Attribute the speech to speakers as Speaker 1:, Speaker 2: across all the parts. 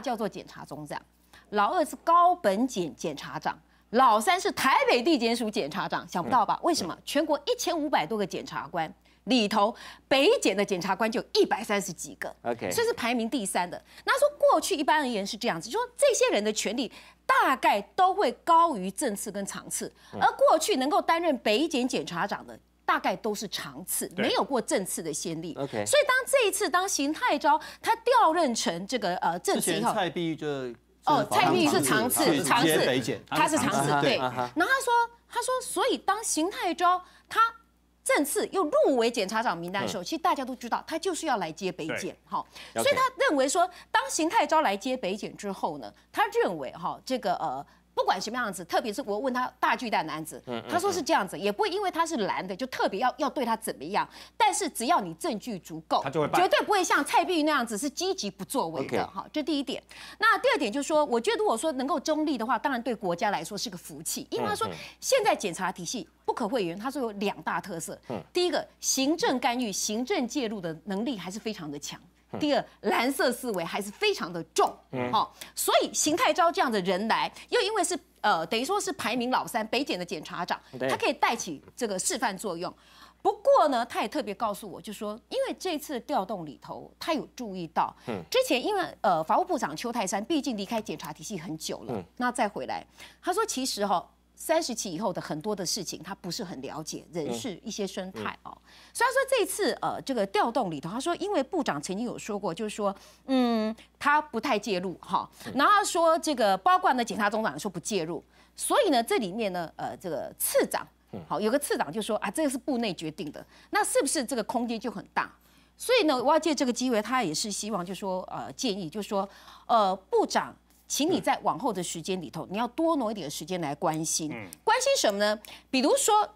Speaker 1: 叫做检察总长，老二是高本检检察长，老三是台北地检署检察长，想不到吧？为什么全国一千五百多个检察官里头，北检的检察官就一百三十几个？OK，以是排名第三的。那说过去一般而言是这样子，就说这些人的权利大概都会高于正次跟长次，而过去能够担任北检检察长的。大概都是长次，没有过正次的先例。OK，所以当这一次当邢太昭他调任成这个呃正次以后，蔡碧玉就哦，蔡碧玉是长次，长次，他是长次对。然后他说，他说，所以当邢太昭他正次又入围检察长名单的时候，其实大家都知道他就是要来接北检哈。所以他认为说，当邢太昭来接北检之后呢，他认为哈这个呃。不管什么样子，特别是我问他大巨蛋男子，他说是这样子，也不会因为他是男的就特别要要对他怎么样。但是只要你证据足够，他就会绝对不会像蔡碧云那样子是积极不作为的。好，这第一点。那第二点就是说，我觉得如果说能够中立的话，当然对国家来说是个福气，因为他说现在检查体系不可讳言，他说有两大特色。第一个行政干预、行政介入的能力还是非常的强。第二，蓝色思维还是非常的重，好，所以邢太昭这样的人来，又因为是呃，等于说是排名老三，北检的检察长，他可以带起这个示范作用。不过呢，他也特别告诉我，就说因为这次调动里头，他有注意到，嗯，之前因为呃，法务部长邱泰山毕竟离开检察体系很久了，嗯，那再回来，他说其实哈。三十期以后的很多的事情，他不是很了解人事一些生态哦。虽然说这次呃这个调动里头，他说因为部长曾经有说过，就是说嗯他不太介入哈，然后说这个包括呢检察总长说不介入，所以呢这里面呢呃这个次长好有个次长就说啊这个是部内决定的，那是不是这个空间就很大？所以呢我要借这个机会，他也是希望就说呃建议就说呃部长。请你在往后的时间里头，你要多挪一点时间来关心，关心什么呢？比如说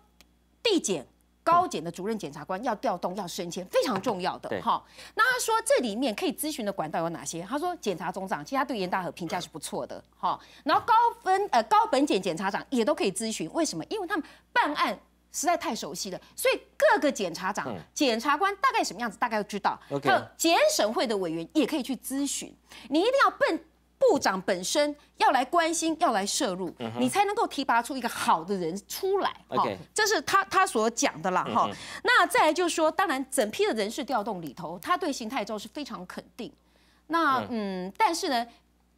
Speaker 1: 地检、高检的主任检察官要调动、要升迁，非常重要的哈。那他说这里面可以咨询的管道有哪些？他说检察总长，其实他对严大和评价是不错的哈。然后高分呃高本检检察长也都可以咨询，为什么？因为他们办案实在太熟悉了，所以各个检察长、检察官大概什么样子，大概都知道。还有检审会的委员也可以去咨询，你一定要奔。部长本身要来关心，要来摄入，你才能够提拔出一个好的人出来。OK，这是他他所讲的啦。哈，那再来就是说，当然整批的人事调动里头，他对邢泰州是非常肯定。那嗯，但是呢，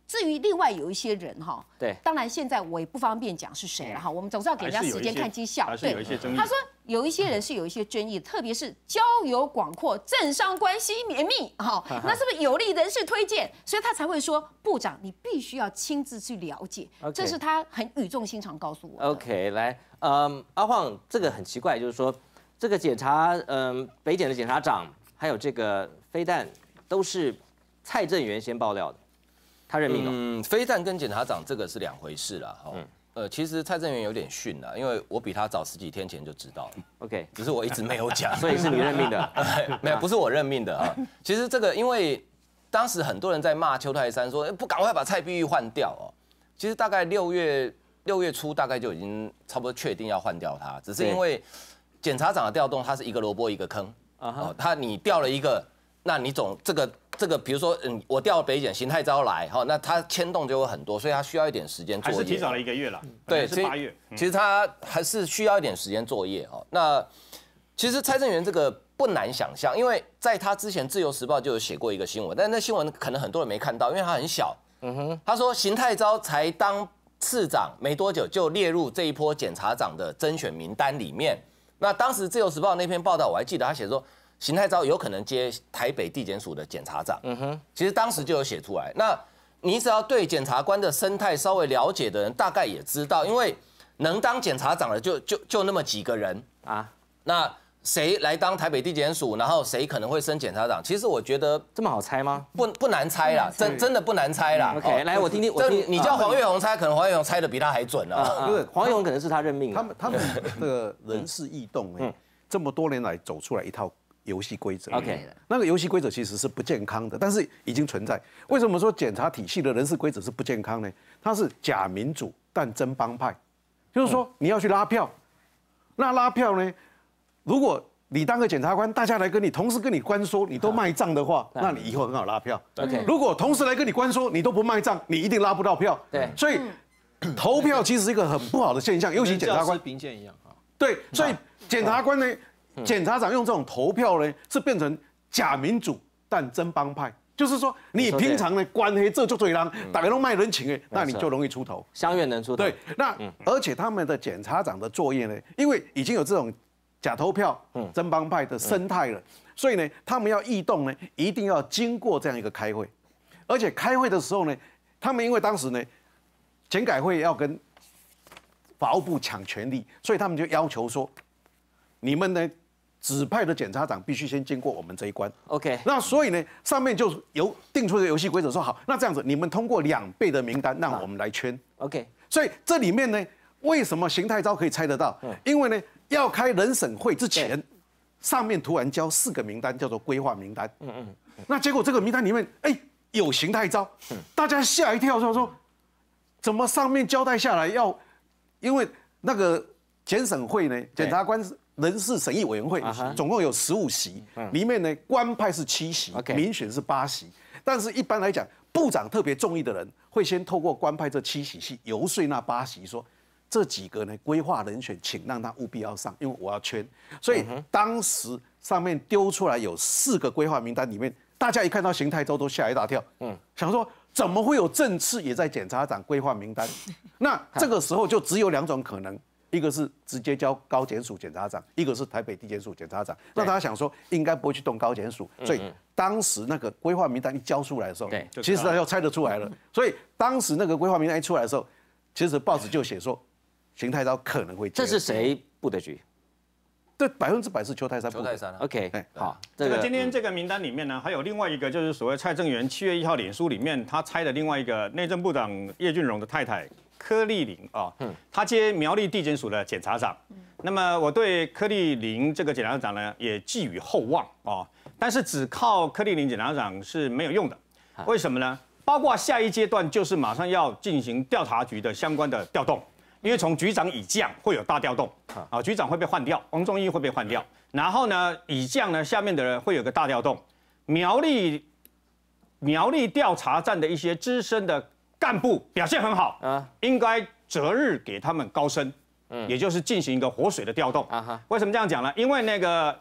Speaker 1: 至于另外有一些人哈，对，当然现在我也不方便讲是谁了哈。我们总是要给人家时间看绩效。对，他说。有一些人是有一些争意，特别是交友广阔、政商关系绵密，哈，那是不是有利人士推荐？所以他才会说，部长，你必须要亲自去了解，这是他很语重心长告诉我。
Speaker 2: OK，来，嗯，阿晃，这个很奇怪，就是说，这个检查，嗯，北检的检察长，还有这个飞弹，都是蔡正元先爆料的，他任命的。嗯，飞弹跟检察长这个是两回事了，哈。呃，
Speaker 3: 其实蔡正元有点逊了，因为我比他早十几天前就知道，OK，只是我一直没有讲，所以是你任命的，没有，不是我任命的啊。其实这个，因为当时很多人在骂邱泰山，说不赶快把蔡碧玉换掉哦。其实大概六月六月初，大概就已经差不多确定要换掉他，只是因为检察长的调动，他是一个萝卜一个坑啊，他你掉了一个，那你总这个。这个比如说，嗯，我调北检，邢太招来，哈，那他牵动就会很多，所以他需要一点时间做。还是提早了一个月
Speaker 4: 了，对，是八月。其实
Speaker 3: 他还是需要一点时间作业哦。那其实蔡正元这个不难想象，因为在他之前，《自由时报》就有写过一个新闻，但那新闻可能很多人没看到，因为他很小。嗯哼，他说邢太招才当次长没多久，就列入这一波检察长的甄选名单里面。那当时《自由时报》那篇报道我还记得，他写说。邢太昭有可能接台北地检署的检察长。嗯哼，其实当时就有写出来。那你只要对检察官的生态稍微了解的人，大概也知道，因为能当检察长的就就就那么几个人啊。那谁来当台北地检署，然后谁可能会升检察长？其实我觉得这么好猜吗？不不难猜啦，真真的不难猜啦。OK，来我听听。我听你叫黄岳红猜，可能黄岳红猜的比他还准啊。因为
Speaker 5: 黄岳红可能是他任命。他们他们那 个人事异动哎，这么多年来走出来一套。游戏规则，OK，那个游戏规则其实是不健康的，但是已经存在。为什么说检察体系的人事规则是不健康呢？它是假民主但真帮派，就是说你要去拉票，那拉票呢？如果你当个检察官，大家来跟你同时跟你关说，你都卖账的话，那你以后很好拉票，OK。如果同时来跟你关说，你都不卖账，你一定拉不到票。对，所以投票其实一个很不好的现象，尤其检察官
Speaker 6: 兵线一样啊。
Speaker 5: 对，所以检察官呢？检察长用这种投票呢，是变成假民主，但真帮派。就是说，你平常呢，关黑这就退让，打个都卖人情哎，那你就容易出头，相
Speaker 2: 愿能出头。对，那
Speaker 5: 而且他们的检察长的作业呢，因为已经有这种假投票、真帮派的生态了，所以呢，他们要异动呢，一定要经过这样一个开会。而且开会的时候呢，他们因为当时呢，检改会要跟法务部抢权力，所以他们就要求说，你们呢。指派的检察长必须先经过我们这一关。OK，那所以呢，上面就有定出一个游戏规则，说好，那这样子你们通过两倍的名单，让我们来圈。OK，所以这里面呢，为什么邢太昭可以猜得到？因为呢，要开人审会之前，上面突然交四个名单，叫做规划名单。嗯嗯。那结果这个名单里面，哎，有邢太昭，大家吓一跳，说说，怎么上面交代下来要，因为那个检审会呢，检察官。人事审议委员会总共有十五席，里面呢官派是七席，民选是八席。但是一般来讲，部长特别中意的人会先透过官派这七席去游说那八席，说这几个呢规划人选，请让他务必要上，因为我要圈。所以当时上面丢出来有四个规划名单，里面大家一看到邢泰州都吓一大跳，嗯，想说怎么会有政次也在检察长规划名单？那这个时候就只有两种可能。一个是直接交高检署检察长，一个是台北地检署检察长。那大家想说，应该不会去动高检署，所以当时那个规划名单一交出来的时候，其实他就猜得出来了。所以当时那个规划名单一出来的时候，其实报纸就写说，邢太昭可能会这是谁布的局？对，百分之百是邱泰山、郭泰山。OK，哎，好。这个今
Speaker 4: 天这个名单里面呢，还有另外一个，就是所谓蔡正元七月一号脸书里面他猜的另外一个内政部长叶俊荣的太太柯丽玲啊。嗯。他接苗栗地检署的检察长。那么我对柯丽玲这个检察长呢，也寄予厚望啊。但是只靠柯丽玲检察长是没有用的，为什么呢？包括下一阶段就是马上要进行调查局的相关的调动。因为从局长以降会有大调动啊，局长会被换掉，王忠义会被换掉，然后呢以降呢下面的人会有个大调动，苗栗苗栗调查站的一些资深的干部表现很好啊，应该择日给他们高升，嗯，也就是进行一个活水的调动啊。为什么这样讲呢？因为那个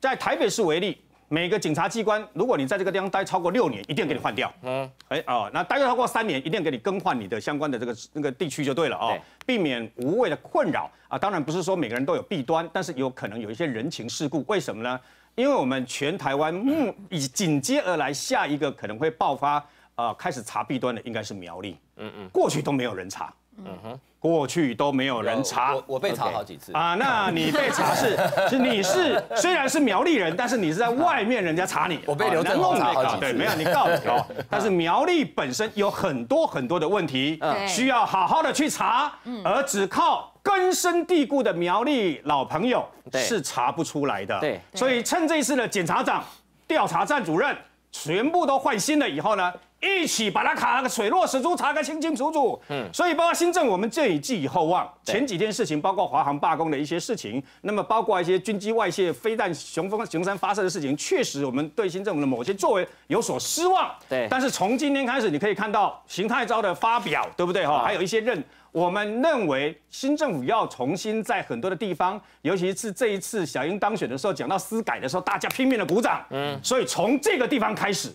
Speaker 4: 在台北市为例。每个警察机关，如果你在这个地方待超过六年，一定给你换掉。嗯，哎哦，那待超过三年，一定给你更换你的相关的这个那个地区就对了哦，避免无谓的困扰啊。当然不是说每个人都有弊端，但是有可能有一些人情世故，为什么呢？因为我们全台湾目以紧接而来下一个可能会爆发啊，开始查弊端的应该是苗栗。嗯嗯，过去都没有人查。嗯哼。过去都没有人查，我被查好几次啊。那你被查是 是你是虽然是苗栗人，但是你是在外面人家查你，我被留在弄那个，对，没有你诉我。但是苗栗本身有很多很多的问题，需要好好的去查，而只靠根深蒂固的苗栗老朋友是查不出来的。对，所以趁这次的检察长、调查站主任全部都换新了以后呢。一起把它卡个水落石出，查个清清楚楚。嗯，所以包括新政，我们这一寄予厚望。前几天事情，包括华航罢工的一些事情，那么包括一些军机外泄、飞弹雄风雄山发射的事情，确实我们对新政府的某些作为有所失望。对，但是从今天开始，你可以看到邢态昭的发表，对不对？哈，还有一些认，我们认为新政府要重新在很多的地方，尤其是这一次小英当选的时候，讲到私改的时候，大家拼命的鼓掌。嗯，所以从这个地方开始。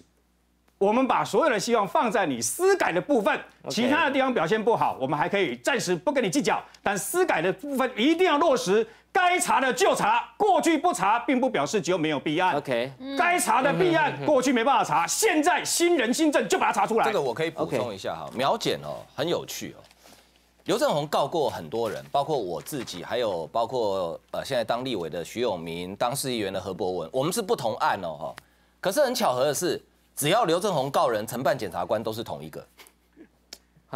Speaker 4: 我们把所有的希望放在你私改的部分，其他的地方表现不好，我们还可以暂时不跟你计较。但私改的部分一定要落实，该查的就查，过去不查并不表示就没有弊案。OK，该查的弊案过去没办法查，现在新人新政就
Speaker 3: 把
Speaker 6: 它查出来。这个我可以补充一下
Speaker 3: 哈，苗检哦，很有趣哦。刘振宏告过很多人，包括我自己，还有包括呃现在当立委的徐永明，当市议员的何伯文，我们是不同案哦哈。可是很巧合的是。只要刘正宏告人，承办检察官都是同一个。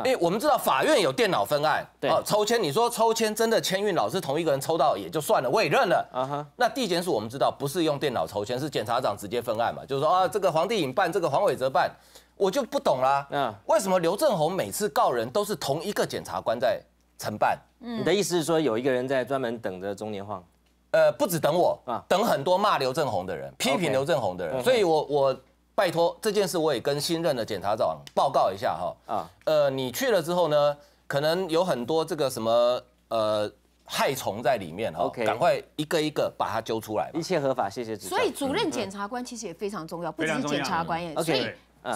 Speaker 3: 为我们知道法院有电脑分案，对，哦，抽签，你说抽签真的签运老师同一个人抽到也就算了，我也认了。啊哈，那地检署我们知道不是用电脑抽签，是检察长直接分案嘛？就是说啊，这个黄帝影办，这个黄伟哲办，我就不懂啦。那为什么刘正宏每次告人都是同一个检察官在承办？你的意思是说有一个人在专门等着中年化，呃，不止等我，等很多骂刘正宏的人，批评刘正宏的人，所以我我。拜托这件事，我也跟新任的检察长报告一下哈。啊，呃，你去了之后呢，可能有很多这个什么呃害虫在里面哈。OK，赶快一个一个把它揪出来。一切合法，谢谢所以主任检
Speaker 1: 察官其实也非常重要，不只是检察官耶。所以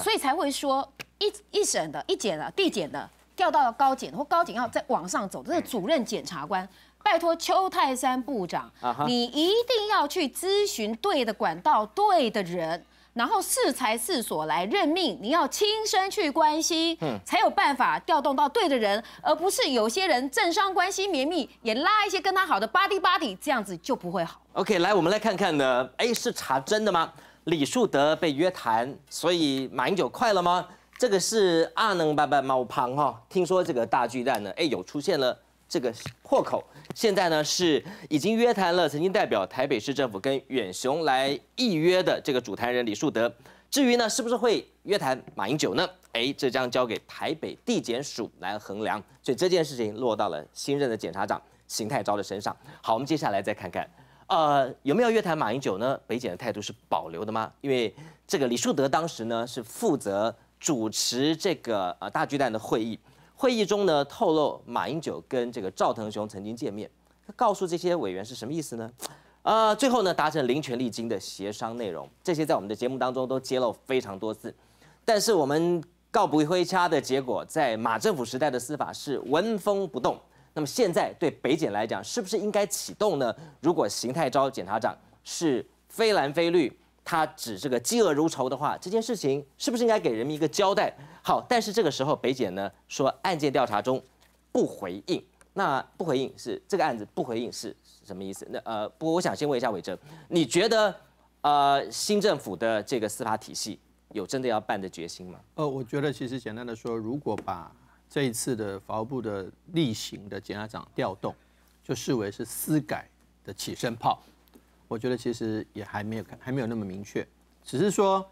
Speaker 1: 所以才会说一一审的一检的、地检的调到高检，或高检要再往上走，这是主任检察官，拜托邱泰山部长，你一定要去咨询对的管道，对的人。然后四才四所来任命，你要亲身去关心，嗯，才有办法调动到对的人，而不是有些人政商关系绵密，也拉一些跟他好的吧迪 d y 这样子就不会好。
Speaker 2: OK，来我们来看看呢哎，是查真的吗？李树德被约谈，所以马英九快了吗？这个是阿能白白猫胖哈，听说这个大巨蛋呢，哎，有出现了这个破口。现在呢是已经约谈了曾经代表台北市政府跟远雄来议约的这个主谈人李树德，至于呢是不是会约谈马英九呢？哎，这将交给台北地检署来衡量，所以这件事情落到了新任的检察长邢泰昭的身上。好，我们接下来再看看，呃，有没有约谈马英九呢？北检的态度是保留的吗？因为这个李树德当时呢是负责主持这个呃大巨蛋的会议。会议中呢，透露马英九跟这个赵腾雄曾经见面，他告诉这些委员是什么意思呢？啊，最后呢达成零权利金的协商内容，这些在我们的节目当中都揭露非常多次，但是我们告不回掐的结果，在马政府时代的司法是纹风不动。那么现在对北检来讲，是不是应该启动呢？如果邢太昭检察长是非蓝非绿？他指这个嫉恶如仇的话，这件事情是不是应该给人民一个交代？好，但是这个时候北检呢说案件调查中不回应，那不回应是这个案子不回应是什么意思？那呃，不过我想先问一下伟哲，你觉得呃新政府的这个司法体系有真的要办的决心吗？
Speaker 6: 呃，我觉得其实简单的说，如果把这一次的法务部的例行的检察长调动，就视为是司改的起身炮。我觉得其实也还没有看，还没有那么明确，只是说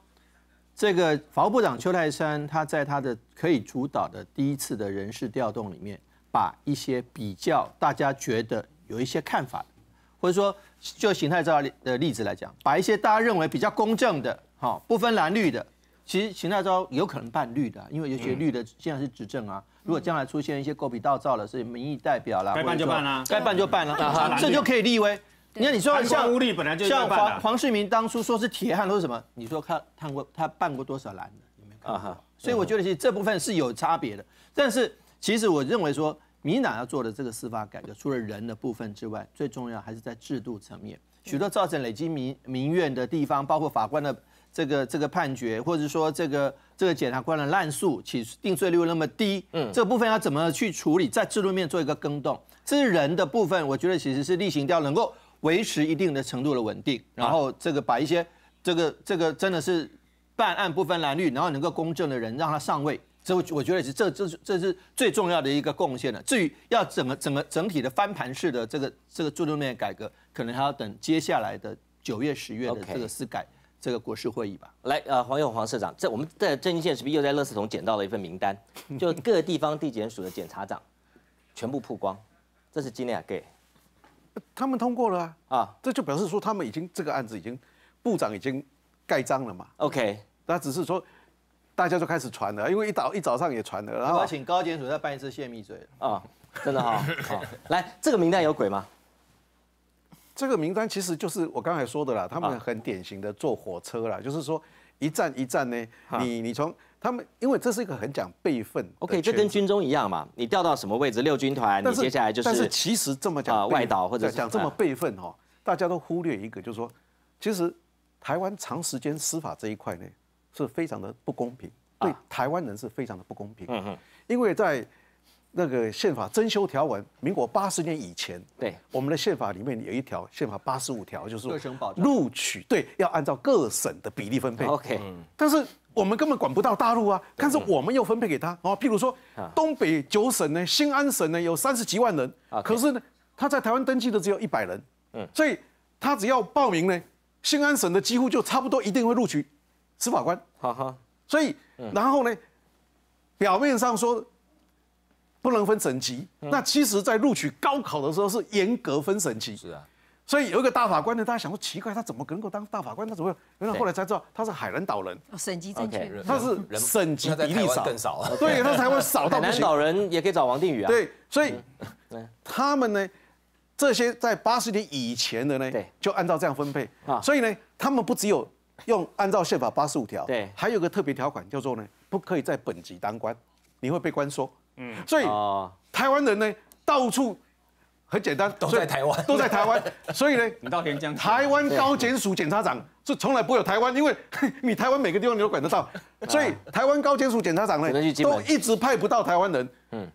Speaker 6: 这个法务部长邱泰山他在他的可以主导的第一次的人事调动里面，把一些比较大家觉得有一些看法或者说就形态照的例子来讲，把一些大家认为比较公正的，好不分蓝绿的，其实邢大昭有可能办绿的，因为有些绿的现在是执政啊，如果将来出现一些狗比倒灶了，所以民意代表了，该办就办啦，该办就办了，这就可以立威。你看，你说像力本来就像黄黄世明当初说是铁汉，都是什么？你说他判过他办过多少案的？有没有？啊哈。所以我觉得其实这部分是有差别的。但是其实我认为说，民党要做的这个司法改革，除了人的部分之外，最重要还是在制度层面。许多造成累积民民怨的地方，包括法官的这个这个判决，或者说这个这个检察官的滥诉，起定罪率那么低，嗯，这部分要怎么去处理？在制度面做一个更动，这是人的部分，我觉得其实是例行掉能够。维持一定的程度的稳定，然后这个把一些这个这个真的是办案不分蓝绿，然后能够公正的人让他上位，这我我觉得是这这是这是最重要的一个贡献了。至于要整个整个整体的翻盘式的这个这个诸多面改革，可能还要等接下来的九月十月的这个司改这个国事会议吧。来，呃，黄勇黄社长，在我们在正一线是不是又在
Speaker 2: 乐视桶捡到了一份名单？就各地方地检署的检察长全部曝光，
Speaker 5: 这是今年给。他们通过了啊，这就表示说他们已经这个案子已经部长已经盖章了嘛。OK，那只是说大家就开始传了，因为一早一早上也传了。然后我请
Speaker 6: 高检署再办一次泄密罪。
Speaker 5: 啊，真的哈。好，来这个名单有鬼吗？这个名单其实就是我刚才说的啦，他们很典型的坐火车啦，就是说一站一站呢，你你从。他们因为这是一个很讲辈份，OK，这跟军
Speaker 2: 中一样嘛。你调到什么位置，六军团，你接下来就是。但是其
Speaker 5: 实这么讲，外岛或者讲这么备份哦，大家都忽略一个，就是说，其实台湾长时间司法这一块呢，是非常的不公平，对台湾人是非常的不公平。嗯嗯。因为在那个宪法增修条文，民国八十年以前，对我们的宪法里面有一条，宪法八十五条就是各省保录取，对要按照各省的比例分配。OK，但是。我们根本管不到大陆啊，但是我们又分配给他啊。譬如说，东北九省呢，新安省呢有三十几万人，可是呢，他在台湾登记的只有一百人。嗯，所以他只要报名呢，新安省的几乎就差不多一定会录取司法官。哈哈，所以，然后呢，表面上说不能分省级，那其实，在录取高考的时候是严格分省级。是啊。所以有一个大法官呢，大家想说奇怪，他怎么能够当大法官？他怎么？然后后来才知道他是海南岛人，
Speaker 1: 省级正确，他是省级比
Speaker 5: 例少，更少，对，他才会少到海南岛人也可以找王定宇啊。对，所以他们呢，这些在八十年以前的呢，就按照这样分配啊。所以呢，他们不只有用按照宪法八十五条，对，还有个特别条款叫做呢，不可以在本级当官，你会被官说。嗯，所以台湾人呢，到处。很简单，都在台湾，都在台湾，所以呢，你到田江，台湾高检署检察长是从来不会有台湾，因为 你台湾每个地方你都管得到，所以台湾高检署检察长呢，都一直派不到台湾人，嗯，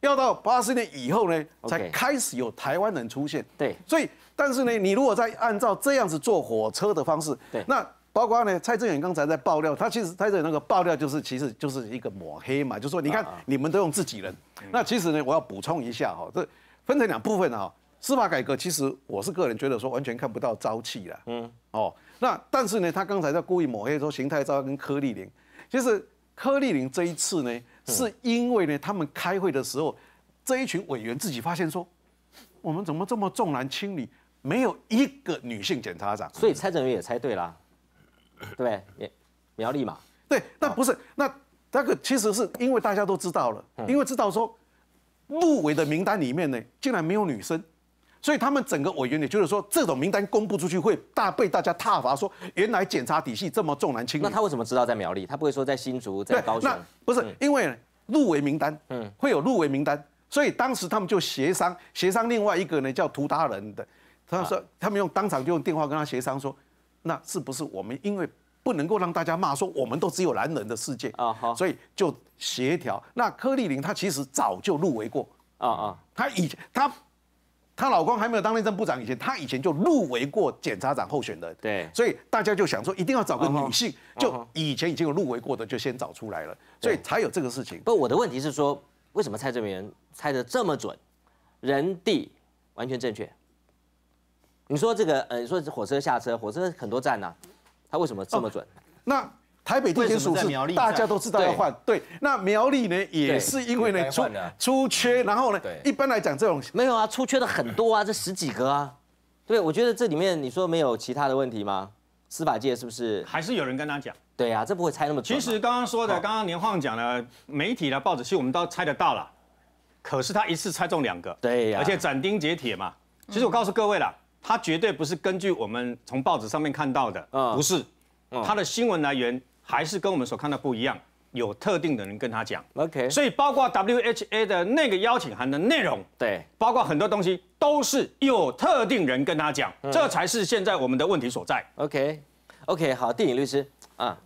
Speaker 5: 要到八十年以后呢，才开始有台湾人出现，对，所以但是呢，你如果再按照这样子坐火车的方式，对，那包括呢，蔡正元刚才在爆料，他其实蔡正元那个爆料就是其实就是一个抹黑嘛，就说你看你们都用自己人，那其实呢，我要补充一下哈，这。分成两部分啊！司法改革其实我是个人觉得说完全看不到朝气了。嗯，哦，那但是呢，他刚才在故意抹黑说邢太昭跟柯丽玲，其实柯丽玲这一次呢，是因为呢他们开会的时候，这一群委员自己发现说，我们怎么这么重男轻女，没有一个女性检察长，所以蔡委员也猜对了，对，也苗栗嘛，对，那不是，那那个其实是因为大家都知道了，因为知道说。入围的名单里面呢，竟然没有女生，所以他们整个委员也就是说，这种名单公布出去会大被大家挞伐，说原来检查底细这么重男轻女。那他为什么知道在苗栗？他不会说在新竹、在高雄？那不是因为入围名单，嗯，会有入围名单，所以当时他们就协商，协商另外一个呢叫涂达人的，他说他们用当场就用电话跟他协商说，那是不是我们因为？不能够让大家骂说我们都只有男人的世界啊，所以就协调。那柯丽玲她其实早就入围过啊啊，她以她她老公还没有当内政部长以前，她以前就入围过检察长候选人。对，所以大家就想说一定要找个女性，就以前已经有入围过的就先找出来了，所以才有这个事情。不，我的问题是说，为什么蔡政元猜的这么准，
Speaker 2: 人地完全正确？你说这个呃，你说火车下车，火车很多站呢。他为什么这么准？
Speaker 5: 那台北地检署是大家都知道要换，对。那苗栗呢，也是因为呢出出缺，然后呢，一般来讲这种没有啊，出缺的很多啊，这十几个啊。对，我觉得这里面你说没有其他的问
Speaker 4: 题吗？司法界是不是？还是有人跟他讲？对啊，这不会猜那么准。其实刚刚说的，刚刚年晃讲了，媒体的报纸，其实我们都猜得到了，可是他一次猜中两个，对呀，而且斩钉截铁嘛。其实我告诉各位了。他绝对不是根据我们从报纸上面看到的，不是，他的新闻来源还是跟我们所看到不一样，有特定的人跟他讲。OK，所以包括 WHA 的那个邀请函的内容，对，包括很多东西都是有特定人跟他讲，这才是现在我们的问题所在。OK，OK，好，电影律师，啊，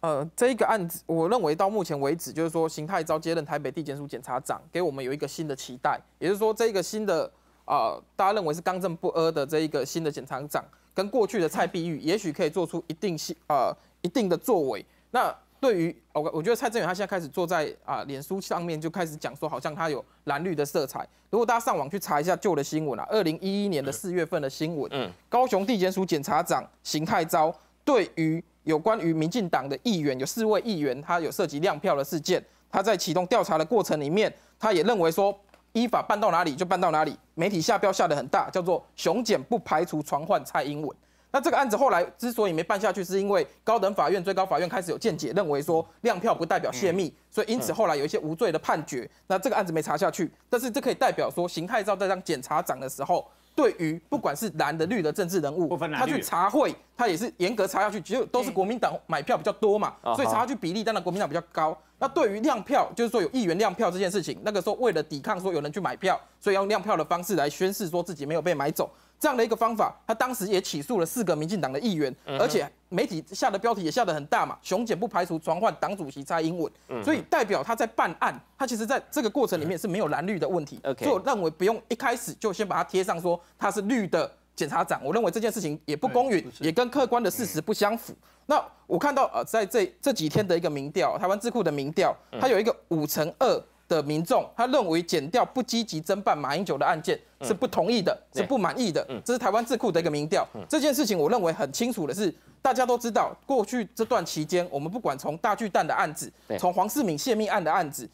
Speaker 7: 呃，这一个案子，我认为到目前为止，就是说，邢太昭接任台北地检署检察长，给我们有一个新的期待，也就是说，这个新的。啊，大家认为是刚正不阿的这一个新的检察长，跟过去的蔡碧玉，也许可以做出一定性呃一定的作为。那对于我，我觉得蔡正元他现在开始坐在啊脸书上面就开始讲说，好像他有蓝绿的色彩。如果大家上网去查一下旧的新闻啊，二零一一年的四月份的新闻，嗯，高雄地检署检察长邢泰昭对于有关于民进党的议员有四位议员，他有涉及亮票的事件，他在启动调查的过程里面，他也认为说。依法办到哪里就办到哪里，媒体下标下的很大，叫做“熊检”不排除传唤蔡英文。那这个案子后来之所以没办下去，是因为高等法院、最高法院开始有见解，认为说量票不代表泄密，所以因此后来有一些无罪的判决。那这个案子没查下去，但是这可以代表说，邢泰照在当检察长的时候。对于不管是蓝的绿的政治人物，他去查会，他也是严格查下去，就都是国民党买票比较多嘛，所以查下去比例当然国民党比较高。那对于亮票，就是说有议员亮票这件事情，那个时候为了抵抗说有人去买票，所以要用亮票的方式来宣示说自己没有被买走。这样的一个方法，他当时也起诉了四个民进党的议员，而且媒体下的标题也下得很大嘛。雄检不排除传唤党主席蔡英文，所以代表他在办案，他其实在这个过程里面是没有蓝绿的问题。我认为不用一开始就先把它贴上说他是绿的检察长，我认为这件事情也不公允，也跟客观的事实不相符。那我看到呃，在这这几天的一个民调，台湾智库的民调，它有一个五乘二。的民众，他认为减掉不积极侦办马英九的案件是不同意的，是不满意的。这是台湾智库的一个民调。这件事情，我认为很清楚的是，大家都知道，过去这段期间，我们不管从大巨蛋的案子，从黄世敏泄密案的案子。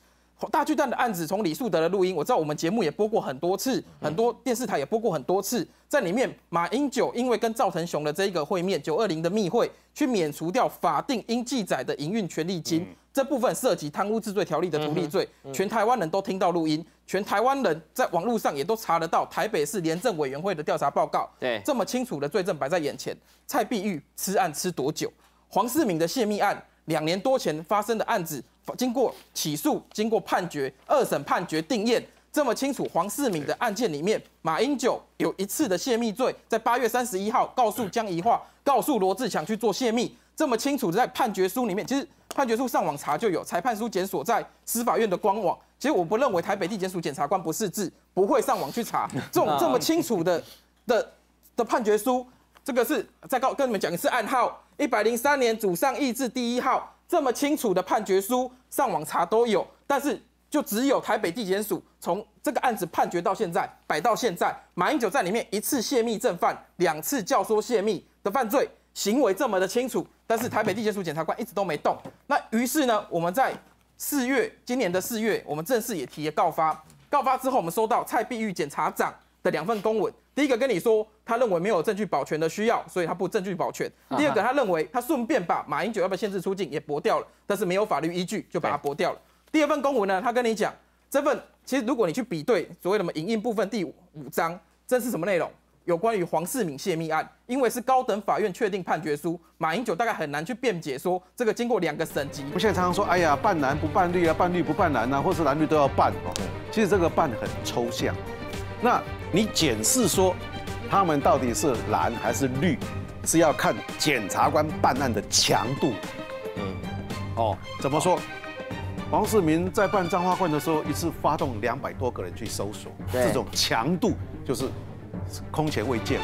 Speaker 7: 大巨蛋的案子，从李树德的录音，我知道我们节目也播过很多次，很多电视台也播过很多次。在里面，马英九因为跟赵腾雄的这一个会面，九二零的密会，去免除掉法定应记载的营运权利金这部分涉及贪污治罪条例的独立罪，全台湾人都听到录音，全台湾人在网络上也都查得到台北市廉政委员会的调查报告。对，这么清楚的罪证摆在眼前，蔡碧玉吃案吃多久？黄世明的泄密案，两年多前发生的案子。经过起诉，经过判决，二审判决定验这么清楚。黄世敏的案件里面，马英九有一次的泄密罪，在八月三十一号告诉江宜桦，告诉罗志强去做泄密，这么清楚，在判决书里面，其实判决书上网查就有，裁判书检索在司法院的官网。其实我不认为台北地检署检察官不识字，不会上网去查 这种这么清楚的的的判决书。这个是再告跟你们讲一次暗号，一百零三年主上意志第一号。这么清楚的判决书上网查都有，但是就只有台北地检署从这个案子判决到现在摆到现在，马英九在里面一次泄密正犯，两次教唆泄密的犯罪行为这么的清楚，但是台北地检署检察官一直都没动。那于是呢，我们在四月今年的四月，我们正式也提了告发。告发之后，我们收到蔡碧玉检察长。的两份公文，第一个跟你说，他认为没有证据保全的需要，所以他不证据保全。第二个，他认为他顺便把马英九要不要限制出境也驳掉了，但是没有法律依据就把它驳掉了。第二份公文呢，他跟你讲，这份其实如果你去比对所谓的什么影印部分第五五章，这是什么内容？有关于黄世敏泄密案，因为是高等法院确定判决书，马英九大概很难去辩解说这个经过两个审级。我现在常常说，哎
Speaker 5: 呀，办蓝不办绿啊，办绿不办蓝啊，或是蓝绿都要办哦。其实这个办很抽象，那。你检视说，他们到底是蓝还是绿，是要看检察官办案的强度。嗯，哦，怎么说？黄世明在办彰化会的时候，一次发动两百多个人去搜索，这种强度就是空前未见。